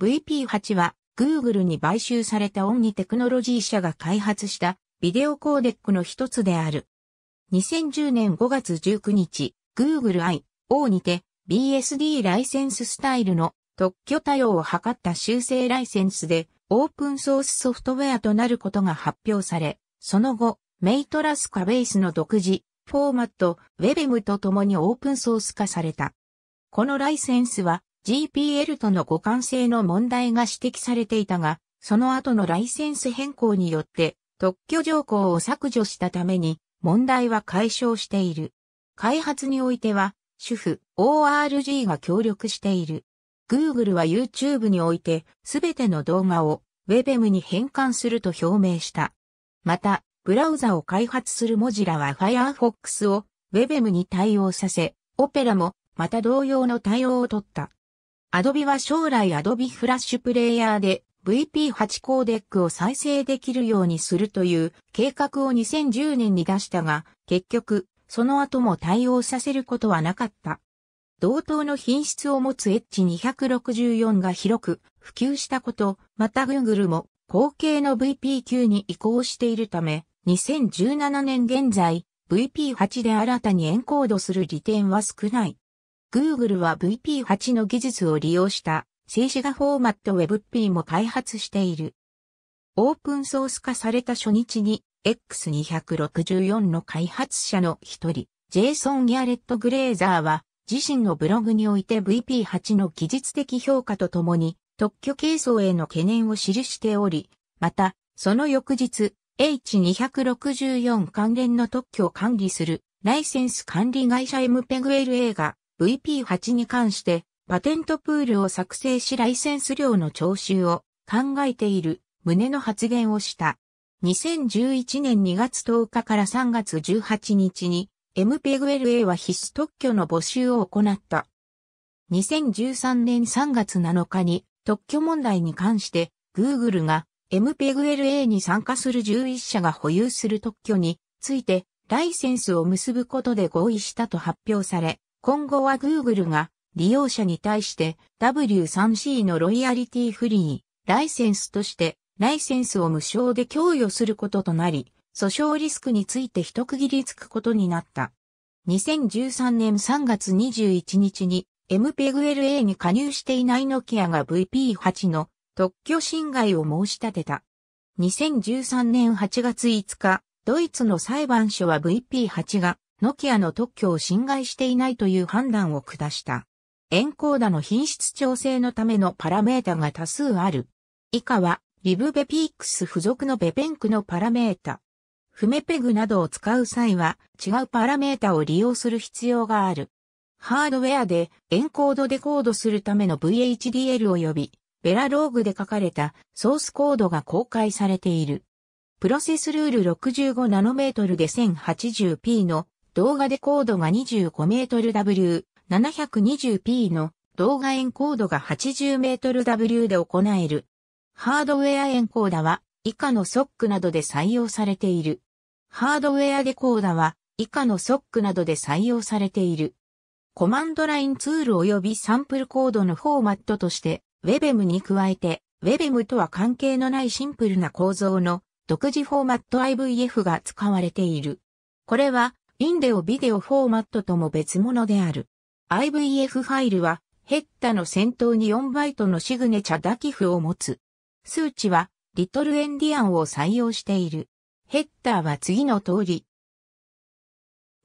VP8 は Google に買収されたオンニテクノロジー社が開発したビデオコーデックの一つである。2010年5月19日、Google I.O. にて BSD ライセンススタイルの特許対応を図った修正ライセンスでオープンソースソフトウェアとなることが発表され、その後、メイトラスカベースの独自、フォーマット、ウェベムと共にオープンソース化された。このライセンスは GPL との互換性の問題が指摘されていたが、その後のライセンス変更によって特許条項を削除したために問題は解消している。開発においては、主婦 ORG が協力している。Google は YouTube においてすべての動画を WebM に変換すると表明した。また、ブラウザを開発するモジラは Firefox を WebM に対応させ、オペラもまた同様の対応を取った。Adobe は将来 Adobe フラッシュプレイヤーで VP8 コーデックを再生できるようにするという計画を2010年に出したが、結局、その後も対応させることはなかった。同等の品質を持つ H264 が広く普及したこと、また Google も後継の VP9 に移行しているため、2017年現在、VP8 で新たにエンコードする利点は少ない。Google は VP8 の技術を利用した静止画フォーマット WebP も開発している。オープンソース化された初日に X264 の開発者の一人、ジェイソン・ギャレット・グレーザーは自身のブログにおいて VP8 の技術的評価とともに特許係争への懸念を記しており、また、その翌日、H264 関連の特許を管理するライセンス管理会社 MPEGLA が VP8 に関して、パテントプールを作成しライセンス料の徴収を考えている旨の発言をした。2011年2月10日から3月18日に MPEGLA は必須特許の募集を行った。2013年3月7日に特許問題に関して Google が MPEGLA に参加する11社が保有する特許についてライセンスを結ぶことで合意したと発表され、今後は Google が利用者に対して W3C のロイヤリティフリー、ライセンスとしてライセンスを無償で供与することとなり、訴訟リスクについて一区切りつくことになった。2013年3月21日に MPEGLA に加入していないノキアが VP8 の特許侵害を申し立てた。2013年8月5日、ドイツの裁判所は VP8 がノキアの特許を侵害していないという判断を下した。エンコーダの品質調整のためのパラメータが多数ある。以下は、リブベピークス付属のベペンクのパラメータ。フメペグなどを使う際は違うパラメータを利用する必要がある。ハードウェアでエンコードデコードするための VHDL 及びベラローグで書かれたソースコードが公開されている。プロセスルール6 5トルで 1080p の動画デコードが 25mW720p の動画エンコードが 80mW で行える。ハードウェアエンコーダは以下のソックなどで採用されている。ハードウェアデコーダは以下のソックなどで採用されている。コマンドラインツール及びサンプルコードのフォーマットとして WebM に加えて WebM とは関係のないシンプルな構造の独自フォーマット IVF が使われている。これはインデオビデオフォーマットとも別物である。IVF ファイルは、ヘッダの先頭に4バイトのシグネチャダ寄符を持つ。数値は、リトルエンディアンを採用している。ヘッダーは次の通り。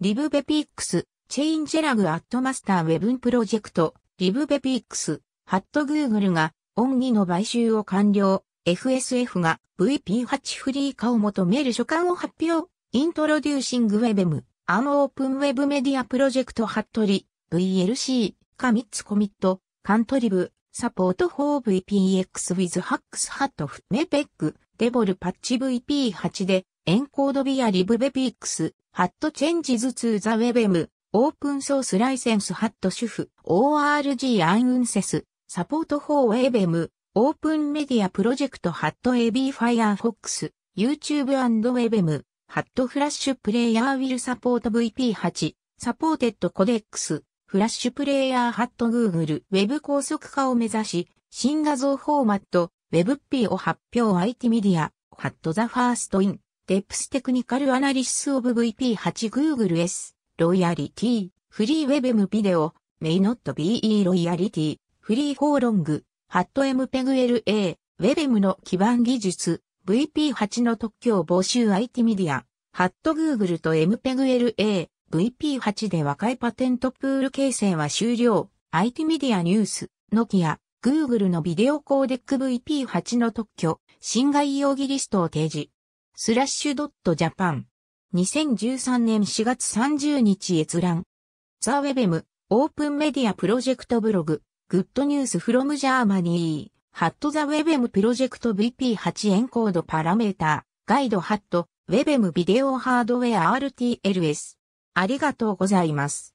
リブベピックス、チェインジェラグアットマスターウェブンプロジェクト、リブベピックス、ハットグーグルが、オンギの買収を完了。FSF が VP8 フリー化を求める書簡を発表。イントロデューシングウェブム。アンオープンウェブメディアプロジェクトハットリ、VLC、カミッツコミット、カントリブ、サポート 4VPX with ハックスハットフメペック、デボルパッチ VP8 で、エンコードビアリブベピックス、ハットチェンジズツーザウェブム、オープンソースライセンスハット主婦、ORG アンウンセス、サポート4ウェベム、オープンメディアプロジェクトハット AB イアフォックス、YouTube&WebM、ハットフラッシュプレイヤーウィルサポート VP8、サポーテッドコデックス、フラッシュプレイヤーハットグーグル、ウェブ高速化を目指し、新画像フォーマット、ウェブ p を発表 IT メディア、ハットザファーストイン、デプステクニカルアナリシスオブ VP8 グーグル S、ロイヤリティ、フリーウェブ M ビデオ、メイノット BE ロイヤリティ、フリーフォーロング、ハット MPEGLA、ウェブ M の基盤技術、VP8 の特許を募集 IT メディア、ハット Google と MPEGLA、VP8 で和解パテントプール形成は終了、IT メディアニュース、ノキア、Google のビデオコーデック VP8 の特許、侵害容疑リストを提示。スラッシュドットジャパン。2013年4月30日閲覧。ザ・ウェベム、オープンメディアプロジェクトブログ、グッドニュースフロムジャーマニー。ハットザウェブムプロジェクト VP8 エンコードパラメータガイドハットウェブムビデオハードウェア RTLS。ありがとうございます。